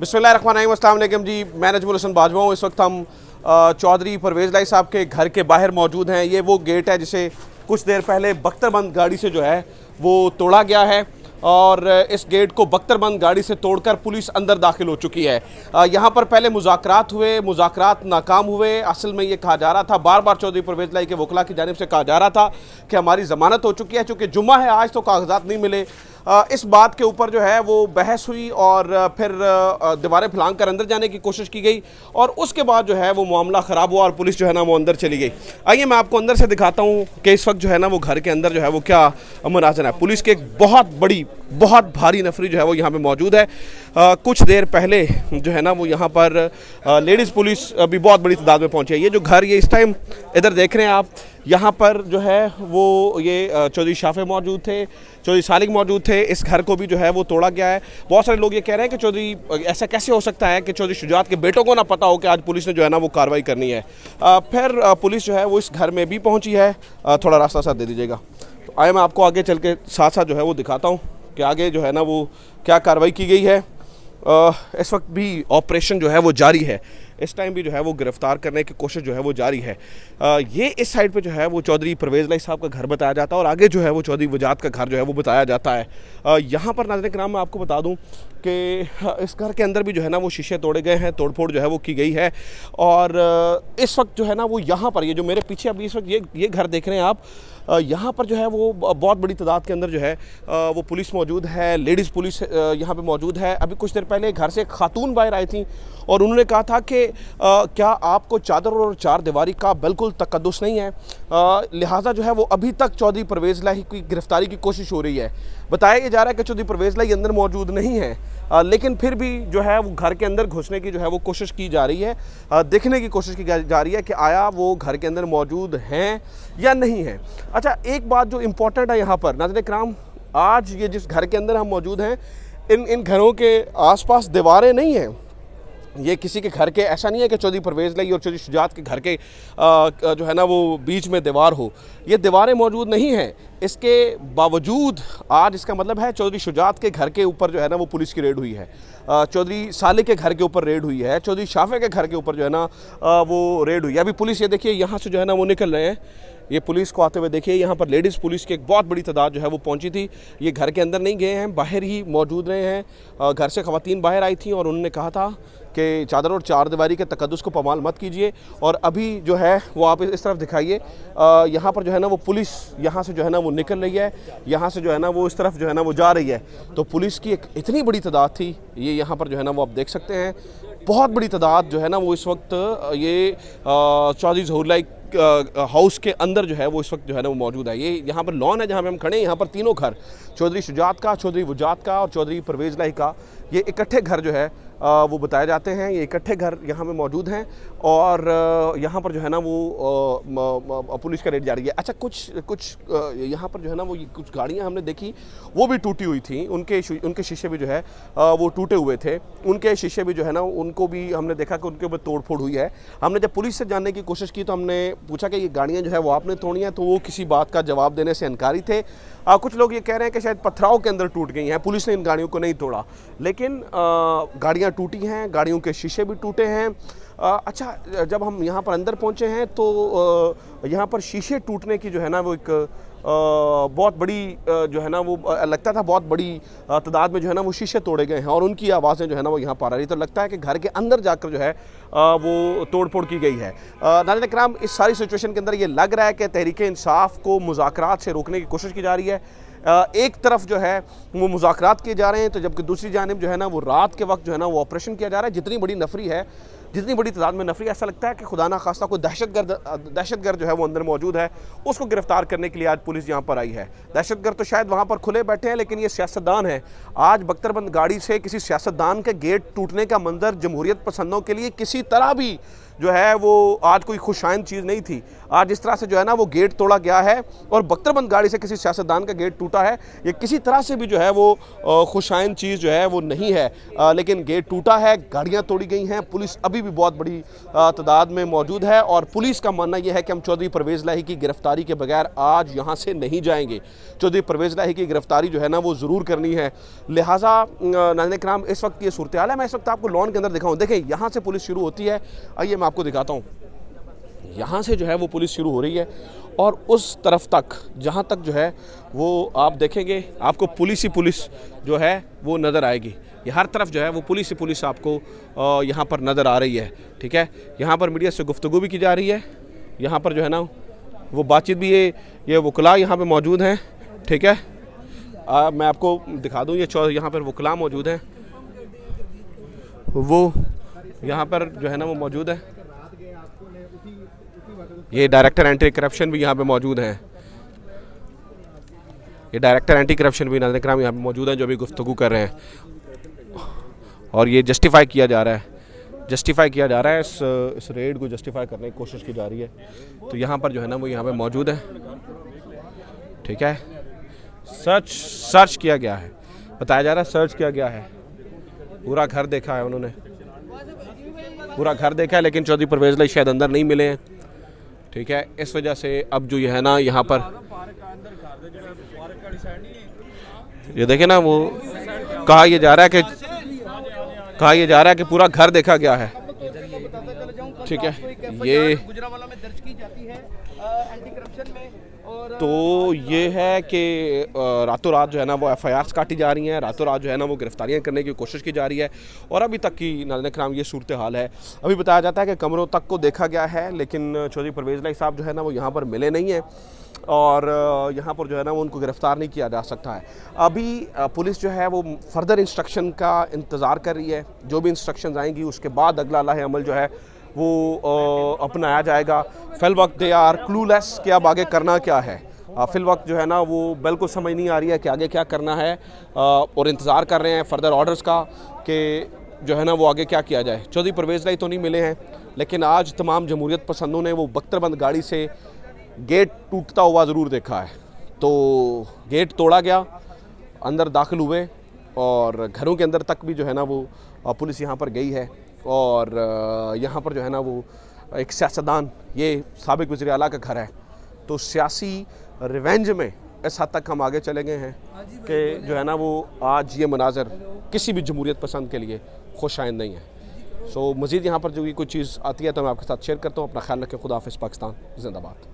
बिस्मिल्लाम जी मैं नजमुल हसन बाजवा हूँ इस वक्त हम चौधरी परवेज़ लाई साहब के घर के बाहर मौजूद हैं ये वो गेट है जिसे कुछ देर पहले बख्तरबंद गाड़ी से जो है वो तोड़ा गया है और इस गेट को बख्तरबंद गाड़ी से तोड़कर पुलिस अंदर दाखिल हो चुकी है यहाँ पर पहले मुजाकरात हुए मुजाकरात नाकाम हुए असल में ये कहा जा रहा था बार बार चौधरी परवेज लाई के वकला की जानब से कहा जा रहा था कि हमारी ज़मानत हो चुकी है चूँकि जुम्मा है आज तो कागजात नहीं मिले इस बात के ऊपर जो है वो बहस हुई और फिर दीवारें फलांग कर अंदर जाने की कोशिश की गई और उसके बाद जो है वो मामला ख़राब हुआ और पुलिस जो है ना वो अंदर चली गई आइए मैं आपको अंदर से दिखाता हूँ कि इस वक्त जो है ना वो घर के अंदर जो है वो क्या मुनाजन है पुलिस की एक बहुत बड़ी बहुत भारी नफरी जो है वो यहाँ पर मौजूद है आ, कुछ देर पहले जो है ना वो यहाँ पर लेडीज़ पुलिस भी बहुत बड़ी तादाद में पहुँची है ये जो घर ये इस टाइम इधर देख रहे हैं आप यहाँ पर जो है वो ये चौधरी शाफे मौजूद थे चौधरी सालिक मौजूद थे इस घर को भी जो है वो तोड़ा गया है बहुत सारे लोग ये कह रहे हैं कि चौधरी ऐसा कैसे हो सकता है कि चौधरी शुजात के बेटों को ना पता हो कि आज पुलिस ने जो है ना वो कार्रवाई करनी है फिर पुलिस जो है वो इस घर में भी पहुँची है थोड़ा रास्ता साथ दे दीजिएगा तो आए मैं आपको आगे चल के साथ साथ जो है वो दिखाता हूँ कि आगे जो है ना वो क्या कार्रवाई की गई है इस वक्त भी ऑपरेशन जो है वो जारी है इस टाइम भी जो है वो गिरफ्तार करने की कोशिश जो है वो जारी है आ, ये इस साइड पर जो है वो चौधरी परवेज लाई साहब का घर बताया जाता है और आगे जो है वो चौधरी वजात का घर जो है वो बताया जाता है यहाँ पर नाजन कराम मैं आपको बता दूँ कि इस घर के अंदर भी जो है ना वो शीशे तोड़े गए हैं तोड़फोड़ जो है वो की गई है और इस वक्त जो है ना वो यहाँ पर ये जो मेरे पीछे अभी इस वक्त ये ये घर देख रहे हैं आप यहाँ पर जो है वो बहुत बड़ी तादाद के अंदर जो है वो पुलिस मौजूद है लेडीज़ पुलिस यहाँ पर मौजूद है अभी कुछ देर पहले घर से एक खातून बाहर आई थी और उन्होंने कहा था कि आ, क्या आपको चादर और चार दीवारी का बिल्कुल तकदस नहीं है लिहाजा जो है वो अभी तक चौधरी परवेज़ लाही की गिरफ़्तारी की कोशिश हो रही है बताया जा रहा है कि चौधरी परवेज़ लाही अंदर मौजूद नहीं है आ, लेकिन फिर भी जो है वो घर के अंदर घुसने की जो है वो कोशिश की जा रही है आ, देखने की कोशिश की जा रही है कि आया वो घर के अंदर मौजूद हैं या नहीं है अच्छा एक बात जो इम्पोर्टेंट है यहाँ पर नाजन कराम आज ये जिस घर के अंदर हम मौजूद हैं इन इन घरों के आसपास दीवारें नहीं हैं ये किसी के घर के ऐसा नहीं है कि चौधरी परवेज़ लई और चौधरी शुजात के घर के आ, जो है ना वो बीच में दीवार हो ये दीवारें मौजूद नहीं हैं इसके बावजूद आज इसका मतलब है चौधरी शुजात के घर के ऊपर जो है ना वो पुलिस की रेड हुई है चौधरी साले के घर के ऊपर रेड हुई है चौधरी शाफे के घर के ऊपर जो है ना वो रेड हुई है अभी पुलिस ये देखिए यहाँ से जो है ना वो निकल रहे हैं ये पुलिस को आते हुए देखिए यहाँ पर लेडीज़ पुलिस की एक बहुत बड़ी तादाद जो है वो पहुँची थी ये घर के अंदर नहीं गए हैं बाहर ही मौजूद रहे हैं घर से खातन बाहर आई थी और उन्होंने कहा था कि चादर और चार दीवारी के तकदस को पमाल मत कीजिए और अभी जो है वो आप इस तरफ दिखाइए यहाँ पर जो है ना वो पुलिस यहाँ से जो है ना वो निकल रही है यहाँ से जो है ना वो इस तरफ जो है ना वो जा रही है तो पुलिस की एक इतनी बड़ी तादाद थी ये यहाँ पर जो है ना वो आप देख सकते हैं बहुत बड़ी तादाद जो है ना वो इस वक्त ये चौधरी जहूरलाई हाउस के अंदर जो है वो इस वक्त जो है ना वो मौजूद है ये यहाँ पर लॉन है जहाँ पे हम खड़े हैं यहाँ पर तीनों घर चौधरी शुजात का चौधरी वजात का और चौधरी परवेज लाई का ये इकट्ठे घर जो है वो बताए जाते हैं ये इकट्ठे घर यहाँ में मौजूद हैं और यहाँ पर जो है ना वो पुलिस का रेड जारी है अच्छा कुछ कुछ यहाँ पर जो है ना वो कुछ गाड़ियाँ हमने देखी वो भी टूटी हुई थी उनके उनके शीशे भी जो है वो टूटे हुए थे उनके शीशे भी जो है ना उनको भी हमने देखा कि उनके ऊपर तोड़फोड़ हुई है हमने जब पुलिस से जानने की कोशिश की तो हमने पूछा कि ये गाड़ियाँ जो है वो आपने तोड़ी हैं तो वो किसी बात का जवाब देने से इनकारी थे आ, कुछ लोग ये कह रहे हैं कि शायद पथराव के अंदर टूट गई हैं पुलिस ने इन गाड़ियों को नहीं तोड़ा लेकिन गाड़ियाँ खिड़कियाँ टूटी हैं गाड़ियों के शीशे भी टूटे हैं अच्छा जब हम यहाँ पर अंदर पहुँचे हैं तो यहाँ पर शीशे टूटने की जो है ना वो एक बहुत बड़ी जो है ना वो लगता था बहुत बड़ी तादाद में जो है ना वो शीशे तोड़े गए हैं और उनकी आवाज़ें जो है ना वो यहाँ पर आ रही तो लगता है कि घर के अंदर जाकर जो है वो तोड़ फोड़ की गई है नाजन कराम इस सारी सिचुएशन के अंदर ये लग रहा है कि तहरीक इंसाफ को मुजाकर से रोकने की कोशिश की जा रही है एक तरफ जो है वो मुजाकर किए जा रहे हैं तो जबकि दूसरी जानब जो है ना वो रात के वक्त जो है ना वो ऑपरेशन किया जा रहा है जितनी बड़ी नफरी है जितनी बड़ी तादाद में नफरी ऐसा लगता है कि खुदा ना खास्ता कोई दहशत गर्द दहशत गर्द जो है वो अंदर मौजूद है उसको गिरफ्तार करने के लिए आज पुलिस यहाँ पर आई है दहशत गर्द तो शायद वहाँ पर खुले बैठे हैं लेकिन ये सियासतदान है आज बख्तरबंद गाड़ी से किसी सियासतदान के गेट टूटने का मंजर जमहूरियत पसंदों के लिए किसी तरह भी जो है वो आज कोई खुशाइन चीज़ नहीं थी आज इस तरह से जो है ना वो गेट तोड़ा गया है और बख्तरबंद गाड़ी से किसी सियासतदान का गेट टूटा है ये किसी तरह से भी जो है वो खुशाइन चीज़ जो है वो नहीं है लेकिन गेट टूटा है गाड़ियाँ तोड़ी गई हैं पुलिस अभी अभी भी बहुत बड़ी तादाद में मौजूद है और पुलिस का मानना यह है कि हम चौधरी परवेज़ लाही की गिरफ्तारी के बगैर आज यहाँ से नहीं जाएंगे चौधरी परवेज़ लाही की गिरफ्तारी जो है ना वो ज़रूर करनी है लिहाजा नाजन कराम इस वक्त ये सूरत हाल है मैं इस वक्त आपको लॉन के अंदर दिखाऊँ देखें यहाँ से पुलिस शुरू होती है आइए मैं आपको दिखाता हूँ यहाँ से जो है वो पुलिस शुरू हो रही है और उस तरफ तक जहाँ तक जो है वो आप देखेंगे आपको पुलिस ही पुलिस जो है वो नज़र आएगी ये हर तरफ जो है वो पुलिस ही पुलिस आपको यहाँ पर नज़र आ रही है ठीक है यहाँ पर मीडिया से गुफ्तु भी की जा रही है यहाँ पर जो है ना वो बातचीत भी ये ये वकला यहाँ पर मौजूद हैं ठीक है आ, मैं आपको दिखा दूँ ये चौ यहाँ पर वकला मौजूद हैं वो यहाँ पर जो है ना वो मौजूद है ये डायरेक्टर एंटी करप्शन भी यहाँ पे मौजूद हैं ये डायरेक्टर एंटी करप्शन भी नजर कराम यहाँ पे मौजूद हैं जो भी गुफ्तु कर रहे हैं और ये जस्टिफाई किया जा रहा है जस्टिफाई किया जा रहा है इस इस रेड को जस्टिफाई करने की कोशिश की जा रही है तो यहाँ पर जो है ना वो यहाँ पे मौजूद है ठीक है सर्च सर्च किया गया है बताया जा रहा है सर्च किया गया है पूरा घर देखा है उन्होंने पूरा घर देखा है लेकिन चौधरी परवेज लाई शायद अंदर नहीं मिले हैं ठीक है इस वजह से अब जो है ना यहाँ पर ये देखे ना वो कहा यह जा रहा है कि कहा यह जा रहा है कि पूरा घर देखा गया है तो ठीक है ये गुजरावाला में दर्ज की जाती है एंटी करप्शन में तो ये है कि रातों रात जो है ना वो एफ आई काटी जा रही हैं रातों रात जो है ना वो गिरफ्तारियाँ करने की कोशिश की जा रही है और अभी तक की नजर कराम ये सूरत हाल है अभी बताया जाता है कि कमरों तक को देखा गया है लेकिन चौधरी परवेज लाई साहब जो है ना वो यहाँ पर मिले नहीं हैं और यहाँ पर जो है ना वो उनको गिरफ़्तार नहीं किया जा सकता है अभी पुलिस जो है वो फर्दर इंस्ट्रक्शन का इंतज़ार कर रही है जो भी इंस्ट्रक्शन आएंगी उसके बाद अगला लाह अमल जो है वो अपनाया जाएगा फिल वक्त दे आर क्लूलेस कि अब आगे करना क्या है फिल वक्त जो है ना वो बिल्कुल समझ नहीं आ रही है कि आगे क्या करना है और इंतज़ार कर रहे हैं फर्दर ऑर्डर्स का कि जो है ना वो आगे क्या किया जाए चौधरी परवेज लाई तो नहीं मिले हैं लेकिन आज तमाम जमहूरियत पसंदों ने वो बख्तरबंद गाड़ी से गेट टूटता हुआ ज़रूर देखा है तो गेट तोड़ा गया अंदर दाखिल हुए और घरों के अंदर तक भी जो है ना वो पुलिस यहाँ पर गई है और यहाँ पर जो है ना वो एक सियासतदान ये सबक वजी अला का घर है तो सियासी रिवेंज में इस हद तक हम आगे चले गए हैं कि जो है ना वो आज ये मनाजर किसी भी जमहूरियत पसंद के लिए खुश आयन नहीं है सो मज़ीद यहाँ पर जो ये कोई चीज़ आती है तो मैं आपके साथ शेयर करता हूँ अपना ख्याल रखें खुदा पाकिस्तान जिंदाबाद